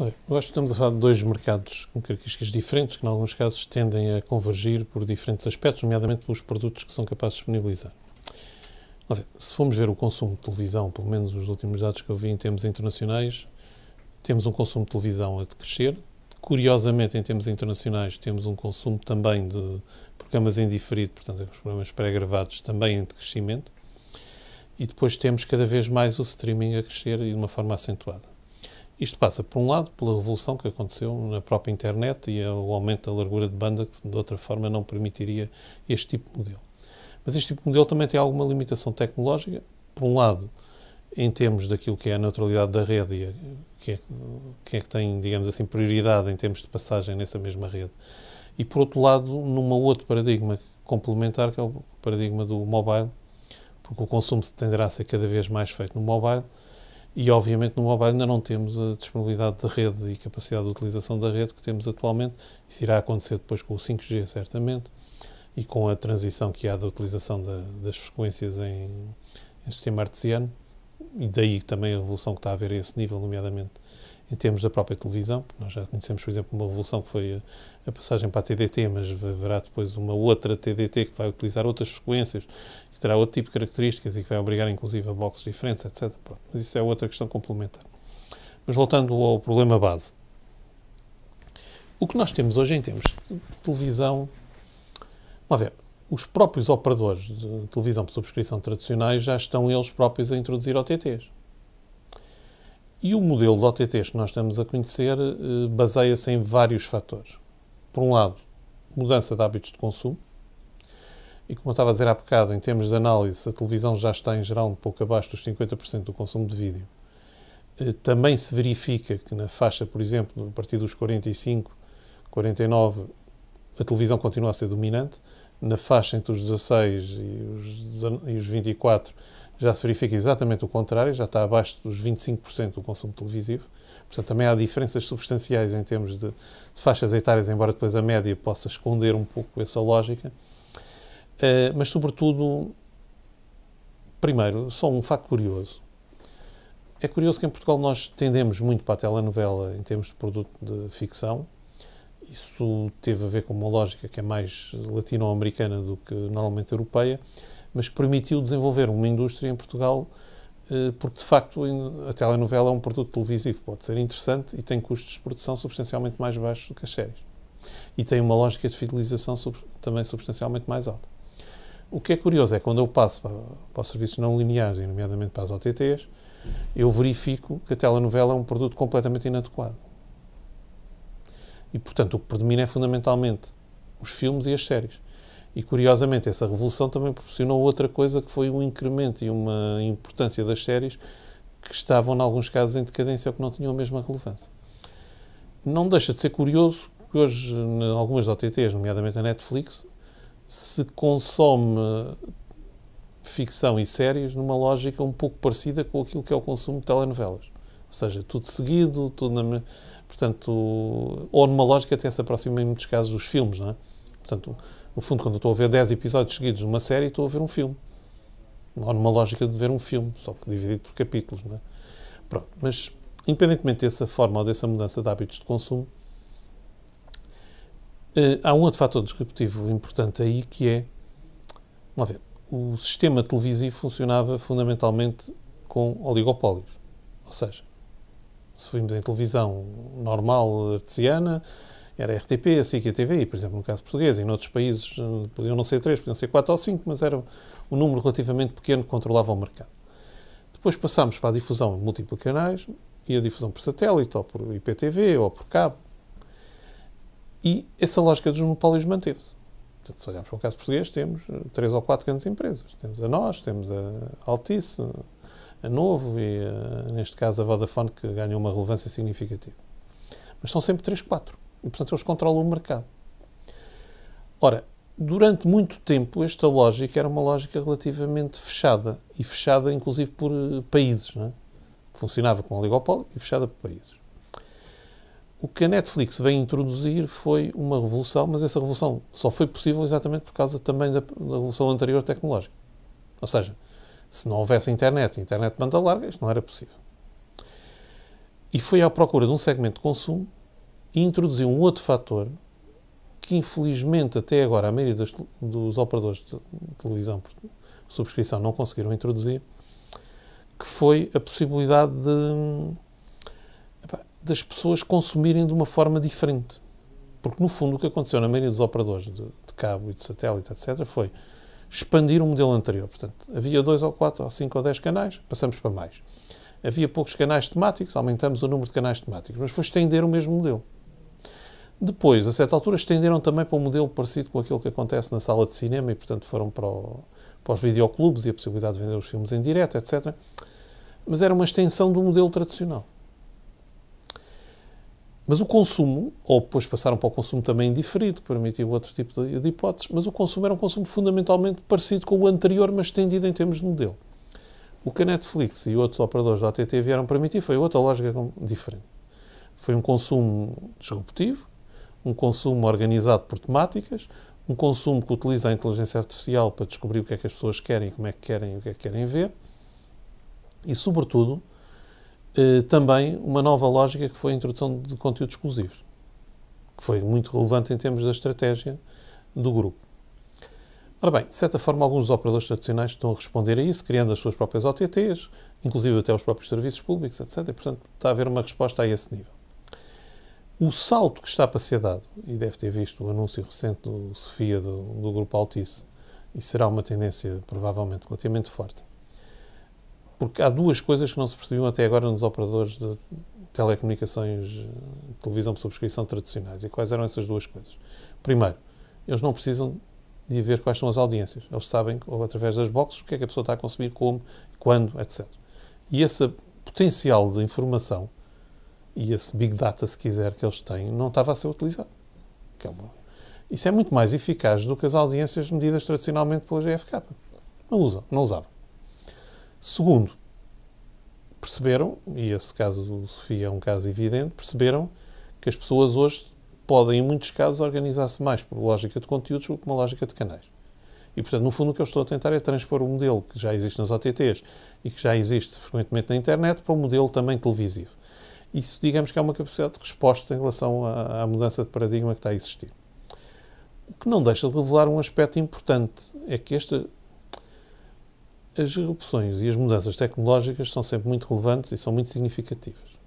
Bem, eu acho que estamos a falar de dois mercados com características diferentes, que, em alguns casos, tendem a convergir por diferentes aspectos, nomeadamente pelos produtos que são capazes de disponibilizar. Se formos ver o consumo de televisão, pelo menos os últimos dados que eu vi em termos internacionais, temos um consumo de televisão a crescer. Curiosamente, em termos internacionais, temos um consumo também de programas em diferido, portanto, os programas pré-gravados também em crescimento. E depois temos cada vez mais o streaming a crescer e de uma forma acentuada. Isto passa, por um lado, pela revolução que aconteceu na própria internet e o aumento da largura de banda, que de outra forma não permitiria este tipo de modelo. Mas este tipo de modelo também tem alguma limitação tecnológica, por um lado, em termos daquilo que é a neutralidade da rede e quem é, que é que tem, digamos assim, prioridade em termos de passagem nessa mesma rede. E, por outro lado, numa outro paradigma complementar, que é o paradigma do mobile, porque o consumo se tenderá a ser cada vez mais feito no mobile, e obviamente no mobile ainda não temos a disponibilidade de rede e capacidade de utilização da rede que temos atualmente. Isso irá acontecer depois com o 5G, certamente, e com a transição que há da utilização da, das frequências em, em sistema artesiano, e daí também a evolução que está a haver a esse nível, nomeadamente em termos da própria televisão, nós já conhecemos, por exemplo, uma revolução que foi a, passagem para a TDT, mas haverá depois uma outra TDT que vai utilizar outras frequências, que terá outro tipo de características e que vai obrigar, inclusive, a boxes diferentes, etc. Pronto, mas isso é outra questão complementar. Mas voltando ao problema base. O que nós temos hoje em termos de televisão. Vamos ver, os próprios operadores de televisão por subscrição tradicionais já estão eles próprios a introduzir OTTs. E o modelo de OTTs que nós estamos a conhecer eh, baseia-se em vários fatores. Por um lado, mudança de hábitos de consumo. E como eu estava a dizer há bocado, em termos de análise, a televisão já está em geral um pouco abaixo dos 50% do consumo de vídeo. Eh, também se verifica que na faixa, por exemplo, a partir dos 45, 49, a televisão continua a ser dominante, na faixa entre os 16 e os 24 já se verifica exatamente o contrário, já está abaixo dos 25% do consumo televisivo. Portanto, também há diferenças substanciais em termos de, de, faixas etárias, embora depois a média possa esconder um pouco essa lógica. Uh, mas, sobretudo, primeiro, só um facto curioso. É curioso que em Portugal nós tendemos muito para a telenovela em termos de produto de ficção, isso teve a ver com uma lógica que é mais latino-americana do que normalmente europeia, mas que permitiu desenvolver uma indústria em Portugal, eh, porque de facto a telenovela é um produto televisivo, pode ser interessante e tem custos de produção substancialmente mais baixos do que as séries. E tem uma lógica de fidelização também substancialmente mais alta. O que é curioso é que quando eu passo para, os serviços não lineares, nomeadamente para as OTTs, eu verifico que a telenovela é um produto completamente inadequado e, portanto, o que predomina é fundamentalmente os filmes e as séries. E, curiosamente, essa revolução também proporcionou outra coisa que foi um incremento e uma importância das séries que estavam, em alguns casos, em decadência ou que não tinham a mesma relevância. Não deixa de ser curioso que hoje, em algumas OTTs, nomeadamente a Netflix, se consome ficção e séries numa lógica um pouco parecida com aquilo que é o consumo de telenovelas. Ou seja, tudo seguido, tudo na, Portanto, ou numa lógica até se aproxima em muitos casos dos filmes, não é? Portanto, no fundo, quando eu estou a ver 10 episódios seguidos de uma série, estou a ver um filme. Ou numa lógica de ver um filme, só que dividido por capítulos, não é? Pronto, mas independentemente dessa forma ou dessa mudança de hábitos de consumo, eh, há um outro fator disruptivo importante aí que é, vamos ver, o sistema televisivo funcionava fundamentalmente com oligopólios. Ou seja, se vimos em televisão normal, artesiana, era RTP, a SIC e a TVI, por exemplo, no caso português. E noutros países eh, podiam não ser três, podiam ser quatro ou cinco, mas era um número relativamente pequeno que controlava o mercado. Depois passámos para a difusão de múltiplos canais e a difusão por satélite, ou por IPTV, ou por cabo. E essa lógica dos monopólios manteve-se. Portanto, se olharmos para o caso português, temos eh, três ou quatro grandes empresas. Temos a nós, temos a Altice, é novo e, eh, neste caso, a Vodafone, que ganhou uma relevância significativa. Mas são sempre 3, 4. E, portanto, eles controlam o mercado. Ora, durante muito tempo, esta lógica era uma lógica relativamente fechada. E fechada, inclusive, por eh, países. É? Funcionava com oligopólio e fechada por países. O que a Netflix vem introduzir foi uma revolução, mas essa revolução só foi possível exatamente por causa também da, da revolução anterior tecnológica. Ou seja, se não houvesse internet, internet de banda larga, isto não era possível. E foi à procura de um segmento de consumo e introduziu um outro fator que, infelizmente, até agora a maioria dos operadores de televisão por subscrição não conseguiram introduzir, que foi a possibilidade de das pessoas consumirem de uma forma diferente. Porque, no fundo, o que aconteceu na maioria dos operadores de, de cabo e de satélite, etc., foi expandir o modelo anterior. Portanto, havia dois ou quatro, ou cinco ou dez canais, passamos para mais. Havia poucos canais temáticos, aumentamos o número de canais temáticos, mas foi estender o mesmo modelo. Depois, a certa altura, estenderam também para um modelo parecido com aquilo que acontece na sala de cinema e, portanto, foram para, o, para os videoclubes e a possibilidade de vender os filmes em direto, etc. Mas era uma extensão do modelo tradicional. Mas o consumo, ou depois passaram para o consumo também diferido, permitiu outro tipo de, de hipóteses, mas o consumo era um consumo fundamentalmente parecido com o anterior, mas estendido em termos de modelo. O que a Netflix e outros operadores da ATT vieram permitir foi outra lógica diferente. Foi um consumo disruptivo, um consumo organizado por temáticas, um consumo que utiliza a inteligência artificial para descobrir o que é que as pessoas querem, como é que querem e o que é que querem ver, e, sobretudo, eh, também uma nova lógica que foi a introdução de conteúdos exclusivos, que foi muito relevante em termos da estratégia do grupo. Ora bem, de certa forma, alguns operadores tradicionais estão a responder a isso, criando as suas próprias OTTs, inclusive até os próprios serviços públicos, etc. E, portanto, está a haver uma resposta a esse nível. O salto que está para ser dado, e deve ter visto o anúncio recente do Sofia, do, do Grupo Altice, e será uma tendência provavelmente relativamente forte, porque há duas coisas que não se percebiam até agora nos operadores de telecomunicações, eh, televisão por subscrição tradicionais. E quais eram essas duas coisas? Primeiro, eles não precisam de ver quais são as audiências. Eles sabem, ou através das boxes, o que é que a pessoa está a consumir, como, quando, etc. E esse potencial de informação e esse big data, se quiser, que eles têm, não estava a ser utilizado. É uma... Isso é muito mais eficaz do que as audiências medidas tradicionalmente pela GFK. Não usam, não usavam. Segundo, perceberam, e esse caso, Sofia, é um caso evidente, perceberam que as pessoas hoje podem, em muitos casos, organizar-se mais por lógica de conteúdos do que uma lógica de canais. E, portanto, no fundo, o que eu estou a tentar é transpor o modelo que já existe nas OTTs e que já existe frequentemente na internet para o um modelo também televisivo. Isso, digamos que é uma capacidade de resposta em relação à, à mudança de paradigma que está a existir. O que não deixa de revelar um aspecto importante é que esta as erupções e as mudanças tecnológicas são sempre muito relevantes e são muito significativas.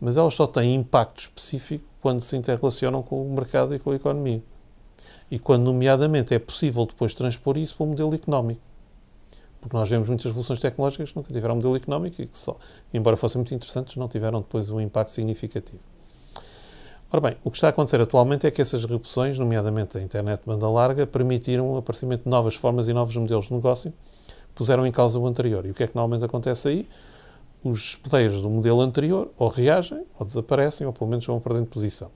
Mas elas só têm impacto específico quando se interrelacionam com o mercado e com a economia. E quando, nomeadamente, é possível depois transpor isso para o um modelo económico. Porque nós vemos muitas evoluções tecnológicas que nunca tiveram um modelo económico e que, só, embora fossem muito interessantes, não tiveram depois um impacto significativo. Ora bem, o que está a acontecer atualmente é que essas reduções, nomeadamente a internet de banda larga, permitiram o aparecimento de novas formas e novos modelos de negócio puseram em causa o anterior. E o que é que normalmente acontece aí? Os players do modelo anterior ou reagem, ou desaparecem, ou pelo menos vão perdendo posição.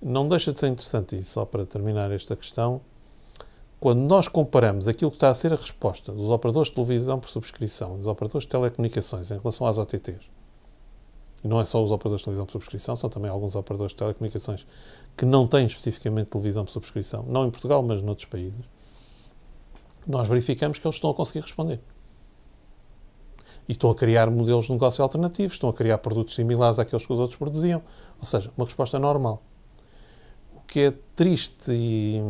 Não deixa de ser interessante, e só para terminar esta questão, quando nós comparamos aquilo que está a ser a resposta dos operadores de televisão por subscrição, dos operadores de telecomunicações em relação às OTTs, e não é só os operadores de televisão por subscrição, são também alguns operadores de telecomunicações que não têm especificamente televisão por subscrição, não em Portugal, mas noutros países nós verificamos que eles estão a conseguir responder. E estão a criar modelos de negócio alternativos, estão a criar produtos similares àqueles que os outros produziam. Ou seja, uma resposta normal. O que é triste e,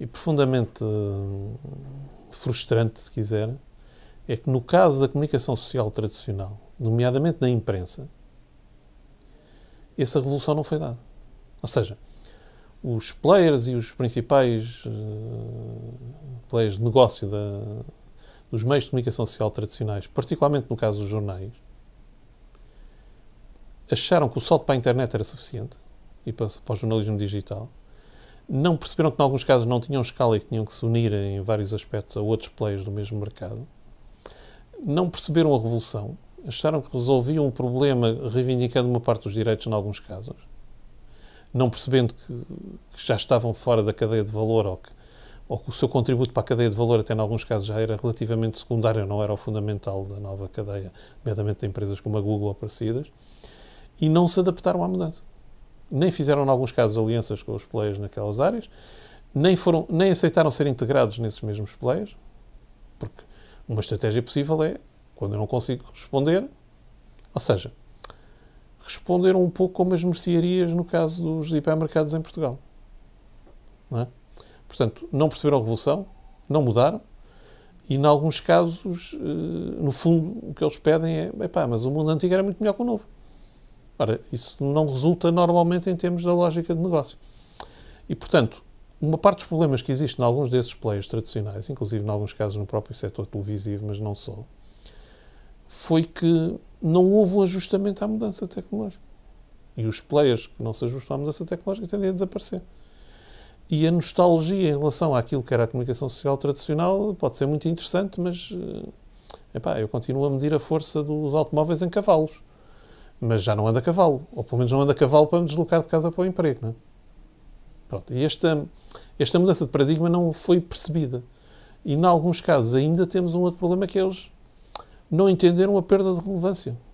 e profundamente frustrante, se quiser, é que no caso da comunicação social tradicional, nomeadamente na imprensa, essa revolução não foi dada. Ou seja, os players e os principais eh, players de negócio da, dos meios de comunicação social tradicionais, particularmente no caso dos jornais, acharam que o salto para a internet era suficiente e para, para o jornalismo digital. Não perceberam que, em alguns casos, não tinham escala e que tinham que se unir em vários aspectos a outros players do mesmo mercado. Não perceberam a revolução. Acharam que resolviam um problema reivindicando uma parte dos direitos, em alguns casos não percebendo que, que, já estavam fora da cadeia de valor ou que, ou que o seu contributo para a cadeia de valor, até em alguns casos, já era relativamente secundário, não era o fundamental da nova cadeia, nomeadamente de empresas como a Google ou parecidas, e não se adaptaram à mudança. Nem fizeram, em alguns casos, alianças com os players naquelas áreas, nem, foram, nem aceitaram ser integrados nesses mesmos players, porque uma estratégia possível é quando eu não consigo responder, ou seja, responderam um pouco como as mercearias no caso dos hipermercados em Portugal. Não é? Portanto, não perceberam a revolução, não mudaram, e em alguns casos, eh, no fundo, o que eles pedem é, epá, mas o mundo antigo era muito melhor que o novo. Ora, isso não resulta normalmente em termos da lógica de negócio. E, portanto, uma parte dos problemas que existem em alguns desses players tradicionais, inclusive em alguns casos no próprio setor televisivo, mas não só, foi que não houve um ajustamento à mudança tecnológica. E os players que não se ajustam à mudança tecnológica tendem a desaparecer. E a nostalgia em relação àquilo que era a comunicação social tradicional pode ser muito interessante, mas eh, epá, eu continuo a medir a força dos automóveis em cavalos. Mas já não anda a cavalo, ou pelo menos não anda a cavalo para me deslocar de casa para o emprego. Não é? Pronto, e esta, esta mudança de paradigma não foi percebida. E, em alguns casos, ainda temos um outro problema que é os não entenderam a perda de relevância.